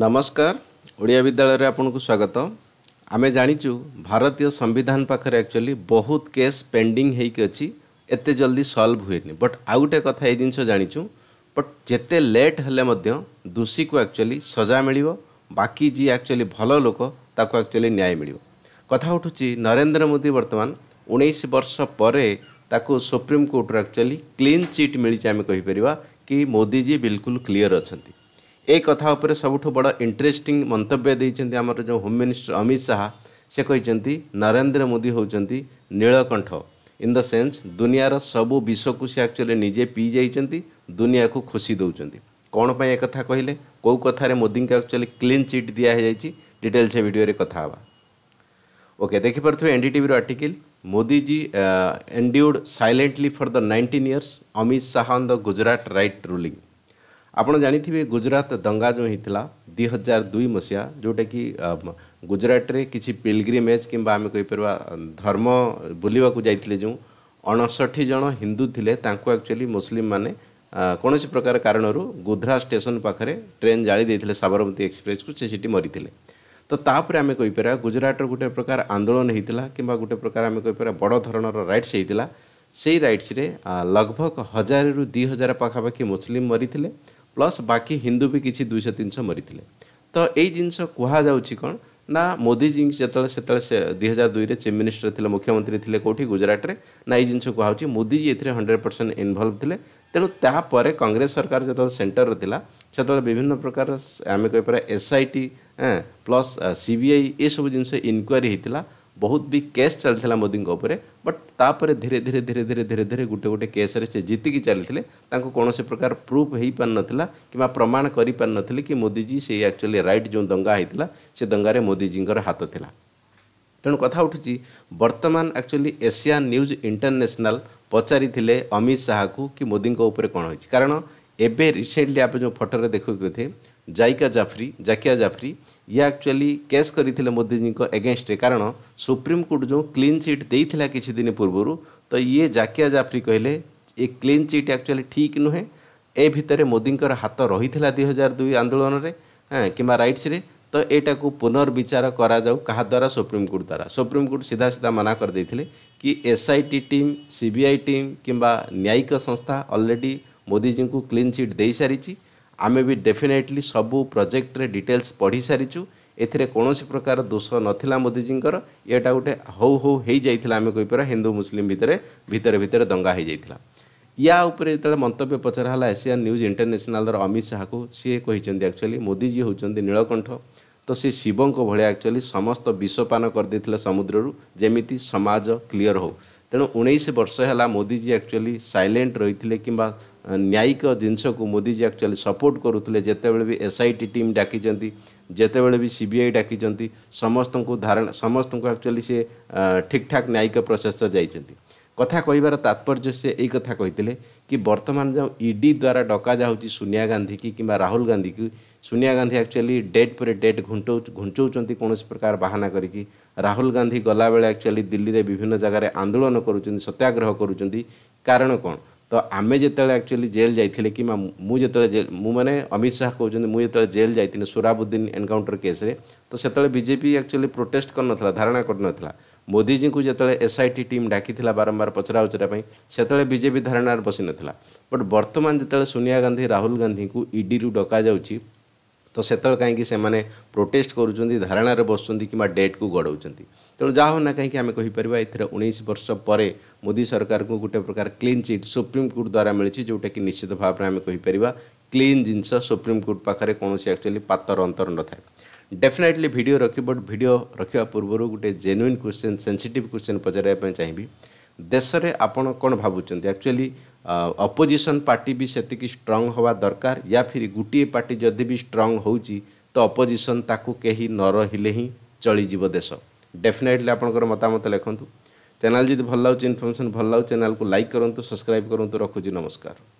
ନମସ୍କାର ଓଡ଼ିଆ ବିଦ୍ୟାଳୟରେ ଆପଣଙ୍କୁ ସ୍ୱାଗତ ଆମେ ଜାଣିଛୁ ଭାରତୀୟ ସମ୍ବିଧାନ ପାଖରେ ଆକ୍ଚୁଆଲି ବହୁତ କେସ୍ ପେଣ୍ଡିଂ ହେଇକି ଅଛି ଏତେ ଜଲ୍ଦି ସଲ୍ଭ ହୁଏନି ବଟ୍ ଆଉ ଗୋଟେ କଥା ଏଇ ଜିନିଷ ଜାଣିଛୁ ବଟ୍ ଯେତେ ଲେଟ୍ ହେଲେ ମଧ୍ୟ ଦୋଷୀକୁ ଆକ୍ଚୁଆଲି ସଜା ମିଳିବ ବାକି ଯିଏ ଆକ୍ଚୁଆଲି ଭଲ ଲୋକ ତାକୁ ଆକ୍ଚୁଆଲି ନ୍ୟାୟ ମିଳିବ କଥା ଉଠୁଛି ନରେନ୍ଦ୍ର ମୋଦି ବର୍ତ୍ତମାନ ଉଣେଇଶ ବର୍ଷ ପରେ ତାକୁ ସୁପ୍ରିମକୋର୍ଟରୁ ଆକ୍ଚୁଆଲି କ୍ଲିନ୍ ଚିଟ୍ ମିଳିଛି ଆମେ କହିପାରିବା କି ମୋଦିଜୀ ବିଲକୁଲ କ୍ଲିଅର୍ ଅଛନ୍ତି ଏ କଥା ଉପରେ ସବୁଠୁ ବଡ଼ ଇଣ୍ଟରେଷ୍ଟିଂ ମନ୍ତବ୍ୟ ଦେଇଛନ୍ତି ଆମର ଯେଉଁ ହୋମ୍ ମିନିଷ୍ଟର ଅମିତ ଶାହା ସେ କହିଛନ୍ତି ନରେନ୍ଦ୍ର ମୋଦି ହେଉଛନ୍ତି ନୀଳକଣ୍ଠ ଇନ୍ ଦ ସେନ୍ସ ଦୁନିଆର ସବୁ ବିଷକୁ ସେ ଆକ୍ଚୁଆଲି ନିଜେ ପିଇ ଯାଇଛନ୍ତି ଦୁନିଆକୁ ଖୁସି ଦେଉଛନ୍ତି କ'ଣ ପାଇଁ ଏକଥା କହିଲେ କେଉଁ କଥାରେ ମୋଦିଙ୍କୁ ଆକ୍ଚୁଆଲି କ୍ଲିନ୍ ଚିଟ୍ ଦିଆ ଦିଆହେଇଯାଇଛି ଡିଟେଲ୍ସ ଏ ଭିଡ଼ିଓରେ କଥା ହେବା ଓକେ ଦେଖିପାରୁଥିବେ ଏନ୍ ଡି ଟିଭିର article Modiji endured silently for the nineteen years Amit Shah on the Gujarat right ruling ଆପଣ ଜାଣିଥିବେ ଗୁଜରାଟ ଦଙ୍ଗା ଯେଉଁ ହେଇଥିଲା ଦୁଇ ହଜାର ଦୁଇ ମସିହା ଯେଉଁଟାକି ଗୁଜରାଟରେ କିଛି ପିଲଗ୍ରିମେଜ୍ କିମ୍ବା ଆମେ କହିପାରିବା ଧର୍ମ ବୁଲିବାକୁ ଯାଇଥିଲେ ଯେଉଁ ଅଣଷଠି ଜଣ ହିନ୍ଦୁ ଥିଲେ ତାଙ୍କୁ ଆକ୍ଚୁଆଲି ମୁସଲିମ୍ମାନେ କୌଣସି ପ୍ରକାର କାରଣରୁ ଗୋଧ୍ରା ଷ୍ଟେସନ୍ ପାଖରେ ଟ୍ରେନ୍ ଜାଳି ଦେଇଥିଲେ ସାବରମତୀ ଏକ୍ସପ୍ରେସ୍କୁ ସେ ସେଠି ମରିଥିଲେ ତ ତାପରେ ଆମେ କହିପାରିବା ଗୁଜରାଟର ଗୋଟେ ପ୍ରକାର ଆନ୍ଦୋଳନ ହେଇଥିଲା କିମ୍ବା ଗୋଟେ ପ୍ରକାର ଆମେ କହିପାରିବା ବଡ଼ ଧରଣର ରାଇଟ୍ସ ହେଇଥିଲା ସେଇ ରାଇଟ୍ସରେ ଲଗଭଗ ହଜାରରୁ ଦୁଇ ହଜାର ପାଖାପାଖି ମୁସଲିମ୍ ମରିଥିଲେ ପ୍ଲସ୍ ବାକି ହିନ୍ଦୁ ବି କିଛି ଦୁଇଶହ ତିନିଶହ ମରିଥିଲେ ତ ଏଇ ଜିନିଷ କୁହାଯାଉଛି କ'ଣ ନା ମୋଦିଜୀ ଯେତେବେଳେ ସେତେବେଳେ ସେ ଦୁଇ ହଜାର ଦୁଇରେ ଚିଫ୍ ମିନିଷ୍ଟର ଥିଲେ ମୁଖ୍ୟମନ୍ତ୍ରୀ ଥିଲେ କେଉଁଠି ଗୁଜରାଟରେ ନା ଏଇ ଜିନିଷ କୁହାହେଉଛି ମୋଦିଜୀ ଏଥିରେ ହଣ୍ଡ୍ରେଡ଼ ପରସେଣ୍ଟ ଇନଭଲ୍ଭ ଥିଲେ ତେଣୁ ତାପରେ କଂଗ୍ରେସ ସରକାର ଯେତେବେଳେ ସେଣ୍ଟରରେ ଥିଲା ସେତେବେଳେ ବିଭିନ୍ନ ପ୍ରକାର ଆମେ କହିପାରିବା ଏସ୍ଆଇଟି ପ୍ଲସ୍ ସିବିଆଇ ଏସବୁ ଜିନିଷ ଇନକ୍ୱାରି ହେଇଥିଲା ବହୁତ ବି କେସ୍ ଚାଲିଥିଲା ମୋଦିଙ୍କ ଉପରେ ବଟ୍ ତାପରେ ଧୀରେ ଧୀରେ ଧୀରେ ଧୀରେ ଧୀରେ ଧୀରେ ଗୋଟେ ଗୋଟେ କେସ୍ରେ ସେ ଜିତିକି ଚାଲିଥିଲେ ତାଙ୍କୁ କୌଣସି ପ୍ରକାର ପ୍ରୁଫ୍ ହେଇପାରିନଥିଲା କିମ୍ବା ପ୍ରମାଣ କରିପାରିନଥିଲେ କି ମୋଦିଜୀ ସେଇ ଆକ୍ଚୁଆଲି ରାଇଟ୍ ଯେଉଁ ଦଙ୍ଗା ହେଇଥିଲା ସେ ଦଙ୍ଗାରେ ମୋଦିଜୀଙ୍କର ହାତ ଥିଲା ତେଣୁ କଥା ଉଠୁଛି ବର୍ତ୍ତମାନ ଆକ୍ଚୁଆଲି ଏସିଆ ନ୍ୟୁଜ୍ ଇଣ୍ଟରନ୍ୟାସନାଲ୍ ପଚାରିଥିଲେ ଅମିତ ଶାହାକୁ କି ମୋଦିଙ୍କ ଉପରେ କ'ଣ ହୋଇଛି କାରଣ ଏବେ ରିସେଣ୍ଟଲି ଆମେ ଯେଉଁ ଫଟୋରେ ଦେଖୁଥିଲେ जैका जाफ्री जाकिया जाफ्री ये आकचुअली केस करते मोदीजी एगेन्स्ट्रे कारण सुप्रीमकोर्ट जो क्लीन चिट दे किद पूर्व तो ये जाकिया जाफ्री कहले ये क्लीन चिट आकचुअली ठीक नुहे ए भितर मोदी हाथ रही है दुई हजार दुई आंदोलन कि रईट्स तो यहाँ को पुनर्विचार कराद्वारा सुप्रीमकोर्ट द्वारा सुप्रीमकोर्ट सीधा सीधा मना करदे कि S I T team C B I team कि न्यायिक संस्था अलरेडी मोदीजी को क्लीन चिट दे सारी आमेबि डेफिनेटली सब प्रोजेक्ट रे डिटेल्स पढ़ी पढिसारिछु एउन प्रकार दोष नला मोदीजीको याटा गटे हौ हौ हिंदू मुस्लिम हिन्दू मुसलिम भित्र दंगा भित्र दङाहुला या उप मन्तव्य पचारहेला एसिया न्युज इन्टरनेसनाल र अमित शाह को शाहको एक्चुअली मोदीजी नीलकंठ तो त शको भेला एक्चुअली समस्त विश्वपान विषपान गरिदिए समुद्रु समाज समियर हो ते उस वर्ष होला मोदीजी आक्चुली सइलेन्ट रहिले कम्बा ନ୍ୟାୟିକ ଜିନିଷକୁ ମୋଦିଜୀ ଆକ୍ଚୁଆଲି ସପୋର୍ଟ କରୁଥିଲେ ଯେତେବେଳେ ବି ଏସ୍ଆଇଟି ଟିମ୍ ଡାକିଛନ୍ତି ଯେତେବେଳେ ବି ସିବିଆଇ ଡାକିଛନ୍ତି ସମସ୍ତଙ୍କୁ ଧାରଣା ସମସ୍ତଙ୍କୁ ଆକ୍ଚୁଆଲି ସେ ଠିକ୍ ଠାକ୍ ନ୍ୟାୟିକ ପ୍ରୋସେସ୍ରେ ଯାଇଛନ୍ତି କଥା କହିବାର ତାତ୍ପର୍ଯ୍ୟ ସେ ଏଇ କଥା କହିଥିଲେ କି ବର୍ତ୍ତମାନ ଯେଉଁ ଇଡି ଦ୍ୱାରା ଡକାଯାଉଛି ସୋନିଆ ଗାନ୍ଧୀ କି କିମ୍ବା ରାହୁଲ ଗାନ୍ଧୀ କି ସୋନିଆ ଗାନ୍ଧୀ ଆକ୍ଚୁଆଲି ଡେଟ୍ ପରେ ଡେଟ୍ ଘୁଞ୍ଚଉ ଘୁଞ୍ଚାଉଛନ୍ତି କୌଣସି ପ୍ରକାର ବାହାନା କରିକି ରାହୁଲ ଗାନ୍ଧୀ ଗଲାବେଳେ ଆକ୍ଚୁଆଲି ଦିଲ୍ଲୀରେ ବିଭିନ୍ନ ଜାଗାରେ ଆନ୍ଦୋଳନ କରୁଛନ୍ତି ସତ୍ୟାଗ୍ରହ କରୁଛନ୍ତି କାରଣ କ'ଣ ତ ଆମେ ଯେତେବେଳେ ଆକ୍ଚୁଆଲି ଜେଲ୍ ଯାଇଥିଲେ କିମ୍ବା ମୁଁ ଯେତେବେଳେ ମୁଁ ମାନେ ଅମିତ ଶାହା କହୁଛନ୍ତି ମୁଁ ଯେତେବେଳେ ଜେଲ୍ ଯାଇଥିଲି ସୁରାବୁଦ୍ଦିନ ଏନକାଉଣ୍ଟର କେସ୍ରେ ତ ସେତେବେଳେ ବିଜେପି ଆକ୍ଚୁଆଲି ପ୍ରୋଟେଷ୍ଟ କରିନଥିଲା ଧାରଣା କରିନଥିଲା ମୋଦିଜୀଙ୍କୁ ଯେତେବେଳେ ଏସ୍ ଆଇ ଟି ଟିମ୍ ଡାକିଥିଲା ବାରମ୍ବାର ପଚରା ଉଚରା ପାଇଁ ସେତେବେଳେ ବିଜେପି ଧାରଣାରେ ବସିନଥିଲା ବଟ୍ ବର୍ତ୍ତମାନ ଯେତେବେଳେ ସୋନିଆ ଗାନ୍ଧୀ ରାହୁଲ ଗାନ୍ଧୀଙ୍କୁ ଇଡିରୁ ଡକାଯାଉଛି ତ ସେତେବେଳେ କାହିଁକି ସେମାନେ ପ୍ରୋଟେଷ୍ଟ କରୁଛନ୍ତି ଧାରଣାରେ ବସୁଛନ୍ତି କିମ୍ବା ଡେଟ୍କୁ ଗଡ଼ଉଛନ୍ତି ତେଣୁ ଯାହା ହେଉ ନା କାହିଁକି ଆମେ କହିପାରିବା ଏଥିରେ ଉଣେଇଶ ବର୍ଷ ପରେ ମୋଦି ସରକାରଙ୍କୁ ଗୋଟେ ପ୍ରକାର କ୍ଲିନ୍ ଚିଟ୍ ସୁପ୍ରିମକୋର୍ଟ ଦ୍ୱାରା ମିଳିଛି ଯେଉଁଟାକି ନିଶ୍ଚିତ ଭାବରେ ଆମେ କହିପାରିବା କ୍ଲିନ୍ ଜିନିଷ ସୁପ୍ରିମକୋର୍ଟ ପାଖରେ କୌଣସି ଆକ୍ଚୁଆଲି ପାତର ଅନ୍ତର ନଥାଏ ଡେଫିନେଟଲି ଭିଡ଼ିଓ ରଖିବ ବଟ୍ ଭିଡ଼ିଓ ରଖିବା ପୂର୍ବରୁ ଗୋଟେ ଜେନ୍ୟୁନ୍ କ୍ୱେଶ୍ଚିନ୍ ସେନ୍ସିଟିଭ୍ କ୍ୱେଶ୍ଚିନ୍ ପଚାରିବା ପାଇଁ ଚାହିଁବି ଦେଶରେ ଆପଣ କ'ଣ ଭାବୁଛନ୍ତି ଆକ୍ଚୁଆଲି ଅପୋଜିସନ୍ ପାର୍ଟି ବି ସେତିକି ଷ୍ଟ୍ରଙ୍ଗ ହେବା ଦରକାର ୟା ଫିରି ଗୋଟିଏ ପାର୍ଟି ଯଦି ବି ଷ୍ଟ୍ରଙ୍ଗ ହେଉଛି ତ ଅପୋଜିସନ୍ ତାକୁ କେହି ନ ରହିଲେ ହିଁ ଚଳିଯିବ ଦେଶ ଡେଫିନେଟଲି ଆପଣଙ୍କର ମତାମତ ଲେଖନ୍ତୁ ଚ୍ୟାନେଲ୍ ଯଦି ଭଲ ଲାଗୁଛି ଇନଫର୍ମେସନ୍ ଭଲ ଲାଗୁଛି ଚ୍ୟାନେଲ୍କୁ ଲାଇକ୍ କରନ୍ତୁ ସବସ୍କ୍ରାଇବ୍ କରନ୍ତୁ ରଖୁଛି ନମସ୍କାର